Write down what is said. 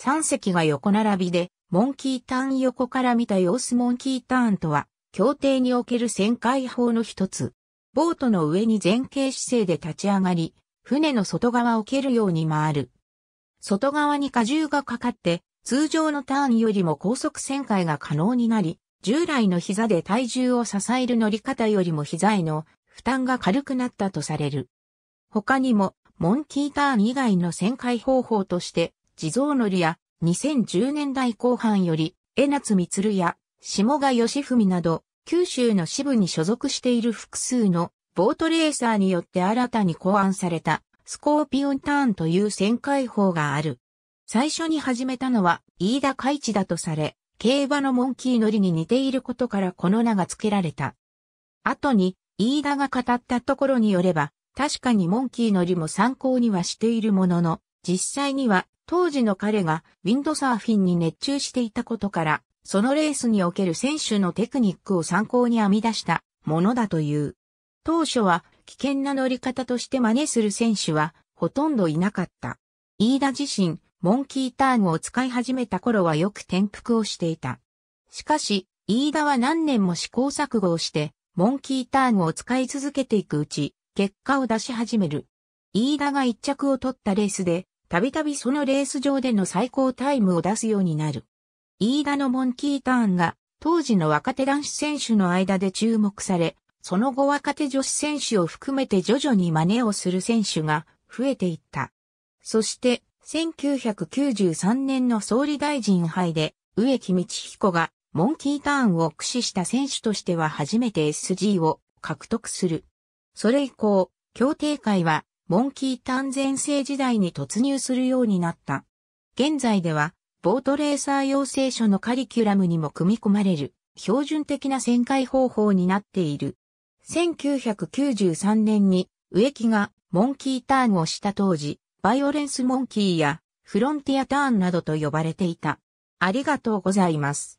三隻が横並びで、モンキーターン横から見た様子モンキーターンとは、協定における旋回法の一つ。ボートの上に前傾姿勢で立ち上がり、船の外側を蹴るように回る。外側に荷重がかかって、通常のターンよりも高速旋回が可能になり、従来の膝で体重を支える乗り方よりも膝への負担が軽くなったとされる。他にも、モンキーターン以外の旋回方法として、地蔵のりや、2010年代後半より、江夏光や、下賀義文など、九州の支部に所属している複数のボートレーサーによって新たに考案されたスコーピオンターンという旋回法がある。最初に始めたのは飯田海地だとされ、競馬のモンキー乗りに似ていることからこの名が付けられた。後に飯田が語ったところによれば、確かにモンキー乗りも参考にはしているものの、実際には当時の彼がウィンドサーフィンに熱中していたことから、そのレースにおける選手のテクニックを参考に編み出したものだという。当初は危険な乗り方として真似する選手はほとんどいなかった。飯田自身、モンキーターンを使い始めた頃はよく転覆をしていた。しかし、飯田は何年も試行錯誤をして、モンキーターンを使い続けていくうち、結果を出し始める。飯田が一着を取ったレースで、たびたびそのレース上での最高タイムを出すようになる。飯田のモンキーターンが当時の若手男子選手の間で注目され、その後若手女子選手を含めて徐々に真似をする選手が増えていった。そして、1993年の総理大臣杯で、植木道彦がモンキーターンを駆使した選手としては初めて SG を獲得する。それ以降、協定会はモンキータン全盛時代に突入するようになった。現在では、ボートレーサー養成所のカリキュラムにも組み込まれる標準的な旋回方法になっている。1993年に植木がモンキーターンをした当時、バイオレンスモンキーやフロンティアターンなどと呼ばれていた。ありがとうございます。